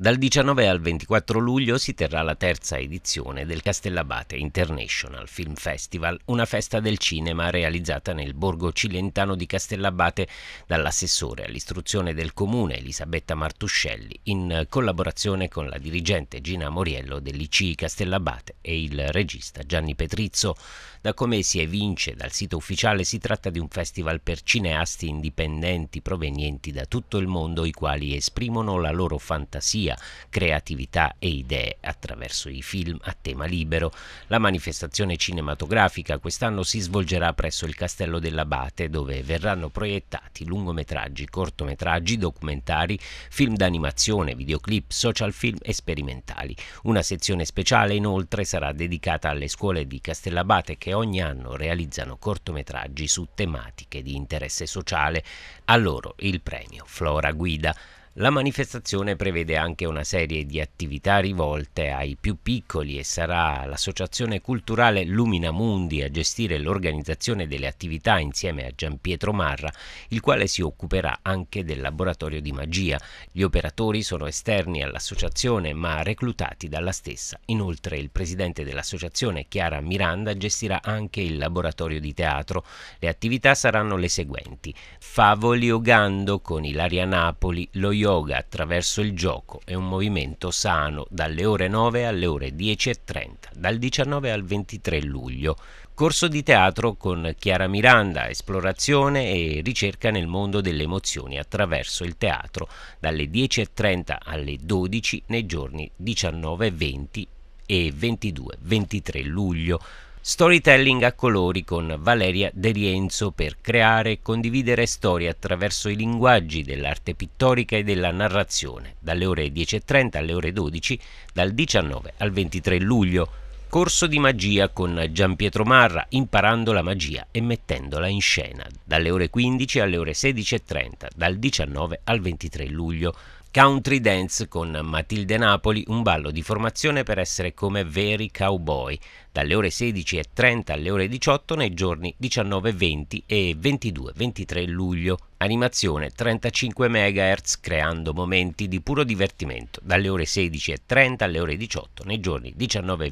Dal 19 al 24 luglio si terrà la terza edizione del Castellabate International Film Festival, una festa del cinema realizzata nel borgo cilentano di Castellabate dall'assessore all'istruzione del comune Elisabetta Martuscelli in collaborazione con la dirigente Gina Moriello dell'ICI Castellabate e il regista Gianni Petrizzo. Da come si evince dal sito ufficiale si tratta di un festival per cineasti indipendenti provenienti da tutto il mondo i quali esprimono la loro fantasia fantasia, creatività e idee attraverso i film a tema libero. La manifestazione cinematografica quest'anno si svolgerà presso il Castello dell'Abate dove verranno proiettati lungometraggi, cortometraggi, documentari, film d'animazione, videoclip, social film e sperimentali. Una sezione speciale inoltre sarà dedicata alle scuole di Castellabate che ogni anno realizzano cortometraggi su tematiche di interesse sociale. A loro il premio Flora Guida. La manifestazione prevede anche una serie di attività rivolte ai più piccoli e sarà l'associazione culturale Lumina Mundi a gestire l'organizzazione delle attività insieme a Gian Pietro Marra, il quale si occuperà anche del laboratorio di magia. Gli operatori sono esterni all'associazione ma reclutati dalla stessa. Inoltre il presidente dell'associazione Chiara Miranda gestirà anche il laboratorio di teatro. Le attività saranno le seguenti: Favoli Ogando con Ilaria Napoli, lo Loyo yoga attraverso il gioco e un movimento sano dalle ore 9 alle ore 10.30, dal 19 al 23 luglio. Corso di teatro con Chiara Miranda, esplorazione e ricerca nel mondo delle emozioni attraverso il teatro, dalle 10.30 alle 12 nei giorni 19, 20 e 22-23 luglio. Storytelling a colori con Valeria De Rienzo per creare e condividere storie attraverso i linguaggi dell'arte pittorica e della narrazione, dalle ore 10.30 alle ore 12, dal 19 al 23 luglio. Corso di magia con Gian Pietro Marra, imparando la magia e mettendola in scena, dalle ore 15 alle ore 16.30, dal 19 al 23 luglio. Country Dance con Matilde Napoli, un ballo di formazione per essere come veri cowboy, dalle ore 16.30 alle ore 18 nei giorni 19, 20 e 22, 23 luglio. Animazione 35 MHz creando momenti di puro divertimento, dalle ore 16.30 alle ore 18 nei giorni 19 e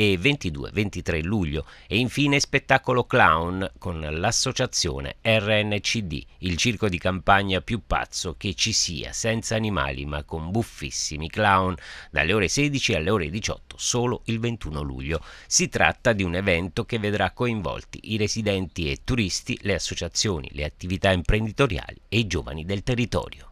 e 22-23 luglio e infine spettacolo clown con l'associazione RNCD, il circo di campagna più pazzo che ci sia, senza animali ma con buffissimi clown, dalle ore 16 alle ore 18 solo il 21 luglio. Si tratta di un evento che vedrà coinvolti i residenti e turisti, le associazioni, le attività imprenditoriali e i giovani del territorio.